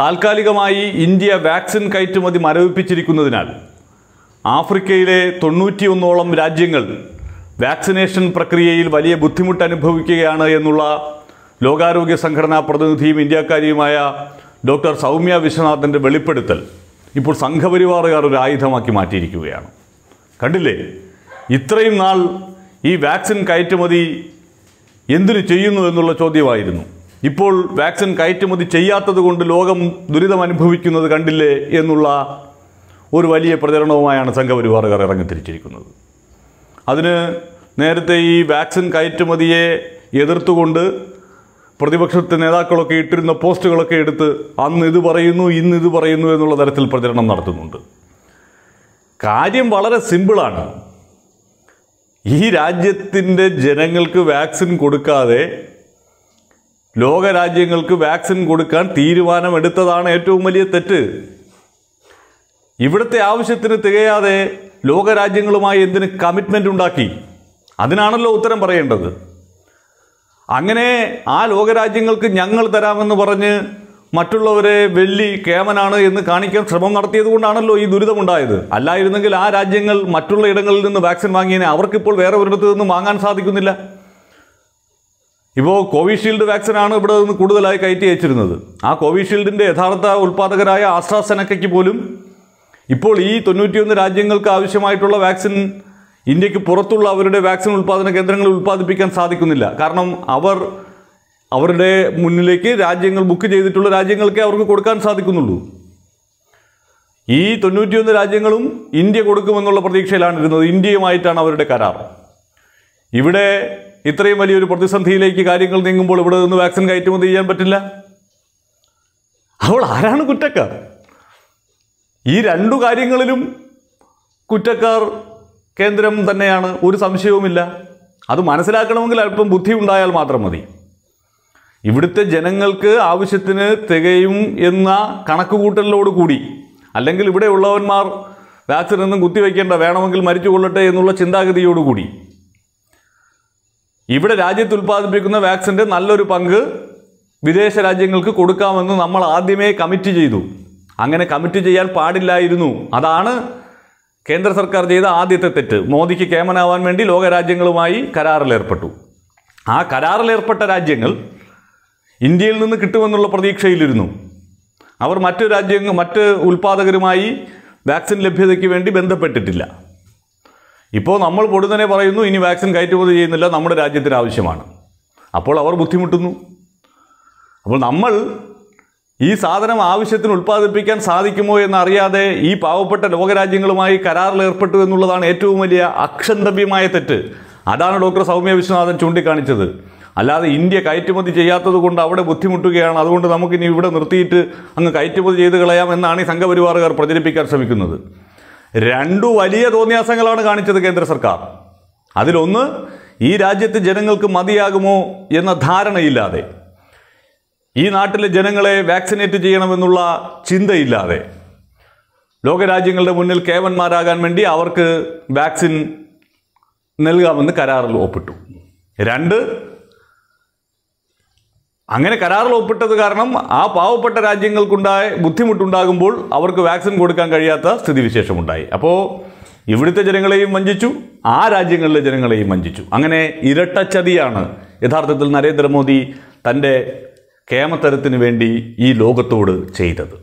താൽക്കാലികമായി India vaccine കയറ്റുമതി മരവിപ്പിച്ചിരിക്കുന്നതിനാൽ ആഫ്രിക്കയിലെ തൊണ്ണൂറ്റിയൊന്നോളം രാജ്യങ്ങൾ വാക്സിനേഷൻ പ്രക്രിയയിൽ വലിയ ബുദ്ധിമുട്ട് അനുഭവിക്കുകയാണ് എന്നുള്ള ലോകാരോഗ്യ സംഘടനാ പ്രതിനിധിയും ഇന്ത്യക്കാരിയുമായ ഡോക്ടർ സൗമ്യ വിശ്വനാഥൻ്റെ വെളിപ്പെടുത്തൽ ഇപ്പോൾ സംഘപരിവാറുകാർ ഒരു ആയുധമാക്കി മാറ്റിയിരിക്കുകയാണ് കണ്ടില്ലേ ഇത്രയും നാൾ ഈ വാക്സിൻ കയറ്റുമതി എന്തിനു ചെയ്യുന്നു എന്നുള്ള ചോദ്യമായിരുന്നു ഇപ്പോൾ വാക്സിൻ കയറ്റുമതി ചെയ്യാത്തത് കൊണ്ട് ലോകം ദുരിതം അനുഭവിക്കുന്നത് കണ്ടില്ലേ എന്നുള്ള ഒരു വലിയ പ്രചരണവുമായാണ് സംഘപരിവാറുകാർ ഇറങ്ങിത്തിരിച്ചിരിക്കുന്നത് അതിന് നേരത്തെ ഈ വാക്സിൻ കയറ്റുമതിയെ എതിർത്തുകൊണ്ട് പ്രതിപക്ഷത്തെ നേതാക്കളൊക്കെ ഇട്ടിരുന്ന പോസ്റ്റുകളൊക്കെ എടുത്ത് അന്ന് ഇത് പറയുന്നു ഇന്ന് ഇത് പറയുന്നു എന്നുള്ള തരത്തിൽ പ്രചരണം നടത്തുന്നുണ്ട് കാര്യം വളരെ സിമ്പിളാണ് ഈ രാജ്യത്തിൻ്റെ ജനങ്ങൾക്ക് വാക്സിൻ കൊടുക്കാതെ ലോകരാജ്യങ്ങൾക്ക് വാക്സിൻ കൊടുക്കാൻ തീരുമാനമെടുത്തതാണ് ഏറ്റവും വലിയ തെറ്റ് ഇവിടുത്തെ ആവശ്യത്തിന് തികയാതെ ലോകരാജ്യങ്ങളുമായി എന്തിന് കമ്മിറ്റ്മെൻ്റ് ഉണ്ടാക്കി അതിനാണല്ലോ ഉത്തരം പറയേണ്ടത് അങ്ങനെ ആ ലോകരാജ്യങ്ങൾക്ക് ഞങ്ങൾ തരാമെന്ന് പറഞ്ഞ് മറ്റുള്ളവരെ വെല്ലി കേമനാണ് എന്ന് കാണിക്കാൻ ശ്രമം നടത്തിയത് കൊണ്ടാണല്ലോ ഈ ദുരിതമുണ്ടായത് അല്ലായിരുന്നെങ്കിൽ ആ രാജ്യങ്ങൾ മറ്റുള്ള ഇടങ്ങളിൽ നിന്ന് വാക്സിൻ വാങ്ങിയതിനെ അവർക്കിപ്പോൾ വേറെ ഒരിടത്തു നിന്നും വാങ്ങാൻ സാധിക്കുന്നില്ല ഇപ്പോൾ കോവിഷീൽഡ് വാക്സിനാണ് ഇവിടെ നിന്ന് കൂടുതലായി കയറ്റി അയച്ചിരുന്നത് ആ കോവിഷീൽഡിൻ്റെ യഥാർത്ഥ ഉൽപ്പാദകരായ ആസ്ട്രാസെനക്കയ്ക്ക് പോലും ഇപ്പോൾ ഈ തൊണ്ണൂറ്റിയൊന്ന് രാജ്യങ്ങൾക്ക് ആവശ്യമായിട്ടുള്ള വാക്സിൻ ഇന്ത്യക്ക് പുറത്തുള്ള അവരുടെ വാക്സിൻ ഉൽപ്പാദന കേന്ദ്രങ്ങൾ ഉൽപ്പാദിപ്പിക്കാൻ സാധിക്കുന്നില്ല കാരണം അവർ അവരുടെ മുന്നിലേക്ക് രാജ്യങ്ങൾ ബുക്ക് ചെയ്തിട്ടുള്ള രാജ്യങ്ങൾക്കേ അവർക്ക് കൊടുക്കാൻ സാധിക്കുന്നുള്ളൂ ഈ തൊണ്ണൂറ്റിയൊന്ന് രാജ്യങ്ങളും ഇന്ത്യ കൊടുക്കുമെന്നുള്ള പ്രതീക്ഷയിലാണ് ഇരുന്നത് ഇന്ത്യയുമായിട്ടാണ് അവരുടെ കരാർ ഇവിടെ ഇത്രയും വലിയൊരു പ്രതിസന്ധിയിലേക്ക് കാര്യങ്ങൾ നീങ്ങുമ്പോൾ ഇവിടെ നിന്ന് വാക്സിൻ കയറ്റുമതി ചെയ്യാൻ പറ്റില്ല അവൾ ആരാണ് കുറ്റക്കാർ ഈ രണ്ടു കാര്യങ്ങളിലും കുറ്റക്കാർ കേന്ദ്രം തന്നെയാണ് ഒരു സംശയവുമില്ല അത് മനസ്സിലാക്കണമെങ്കിൽ അല്പം ബുദ്ധി ഉണ്ടായാൽ മാത്രം മതി ഇവിടുത്തെ ജനങ്ങൾക്ക് ആവശ്യത്തിന് തികയും എന്ന കണക്കുകൂട്ടലിനോട് കൂടി അല്ലെങ്കിൽ ഇവിടെ ഉള്ളവന്മാർ വാക്സിൻ ഒന്നും കുത്തിവെക്കേണ്ട വേണമെങ്കിൽ മരിച്ചു കൊള്ളട്ടെ എന്നുള്ള ചിന്താഗതിയോടുകൂടി ഇവിടെ രാജ്യത്ത് ഉൽപ്പാദിപ്പിക്കുന്ന വാക്സിൻ്റെ നല്ലൊരു പങ്ക് വിദേശ രാജ്യങ്ങൾക്ക് കൊടുക്കാമെന്ന് നമ്മൾ ആദ്യമേ കമ്മിറ്റ് ചെയ്തു അങ്ങനെ കമ്മിറ്റ് ചെയ്യാൻ പാടില്ലായിരുന്നു അതാണ് കേന്ദ്ര സർക്കാർ ചെയ്ത ആദ്യത്തെ തെറ്റ് മോദിക്ക് കേമനാവാൻ വേണ്ടി ലോകരാജ്യങ്ങളുമായി കരാറിലേർപ്പെട്ടു ആ കരാറിലേർപ്പെട്ട രാജ്യങ്ങൾ ഇന്ത്യയിൽ നിന്ന് കിട്ടുമെന്നുള്ള പ്രതീക്ഷയിലിരുന്നു അവർ മറ്റു രാജ്യങ്ങൾ മറ്റ് ഉൽപ്പാദകരുമായി വാക്സിൻ ലഭ്യതയ്ക്ക് വേണ്ടി ബന്ധപ്പെട്ടിട്ടില്ല ഇപ്പോൾ നമ്മൾ പൊടുന്നനെ പറയുന്നു ഇനി വാക്സിൻ കയറ്റുമതി ചെയ്യുന്നില്ല നമ്മുടെ രാജ്യത്തിന് ആവശ്യമാണ് അപ്പോൾ അവർ ബുദ്ധിമുട്ടുന്നു അപ്പോൾ നമ്മൾ ഈ സാധനം ആവശ്യത്തിന് ഉൽപ്പാദിപ്പിക്കാൻ സാധിക്കുമോ എന്നറിയാതെ ഈ പാവപ്പെട്ട ലോകരാജ്യങ്ങളുമായി കരാറിൽ ഏർപ്പെട്ടു എന്നുള്ളതാണ് ഏറ്റവും വലിയ അക്ഷന്തവ്യമായ തെറ്റ് അതാണ് ഡോക്ടർ സൗമ്യ വിശ്വനാഥൻ ചൂണ്ടിക്കാണിച്ചത് അല്ലാതെ ഇന്ത്യ കയറ്റുമതി ചെയ്യാത്തത് കൊണ്ട് അവിടെ ബുദ്ധിമുട്ടുകയാണ് അതുകൊണ്ട് നമുക്കിനി ഇവിടെ നിർത്തിയിട്ട് അങ്ങ് കയറ്റുമതി ചെയ്ത് കളയാം എന്നാണ് ഈ സംഘപരിവാറുകാർ പ്രചരിപ്പിക്കാൻ ശ്രമിക്കുന്നത് രണ്ടു വലിയ തോന്നിയാസങ്ങളാണ് കാണിച്ചത് കേന്ദ്ര സർക്കാർ അതിലൊന്ന് ഈ രാജ്യത്തെ ജനങ്ങൾക്ക് മതിയാകുമോ എന്ന ധാരണയില്ലാതെ ഈ നാട്ടിലെ ജനങ്ങളെ വാക്സിനേറ്റ് ചെയ്യണമെന്നുള്ള ചിന്തയില്ലാതെ ലോകരാജ്യങ്ങളുടെ മുന്നിൽ കേവന്മാരാകാൻ വേണ്ടി അവർക്ക് വാക്സിൻ നൽകാമെന്ന് കരാറിൽ ഒപ്പിട്ടു രണ്ട് അങ്ങനെ കരാറിൽ ഒപ്പിട്ടത് കാരണം ആ പാവപ്പെട്ട രാജ്യങ്ങൾക്കുണ്ടായ ബുദ്ധിമുട്ടുണ്ടാകുമ്പോൾ അവർക്ക് വാക്സിൻ കൊടുക്കാൻ കഴിയാത്ത സ്ഥിതിവിശേഷമുണ്ടായി അപ്പോൾ ഇവിടുത്തെ ജനങ്ങളെയും വഞ്ചിച്ചു ആ രാജ്യങ്ങളിലെ ജനങ്ങളെയും വഞ്ചിച്ചു അങ്ങനെ ഇരട്ടച്ചതിയാണ് യഥാർത്ഥത്തിൽ നരേന്ദ്രമോദി തൻ്റെ കേമത്തരത്തിന് വേണ്ടി ഈ ലോകത്തോട് ചെയ്തത്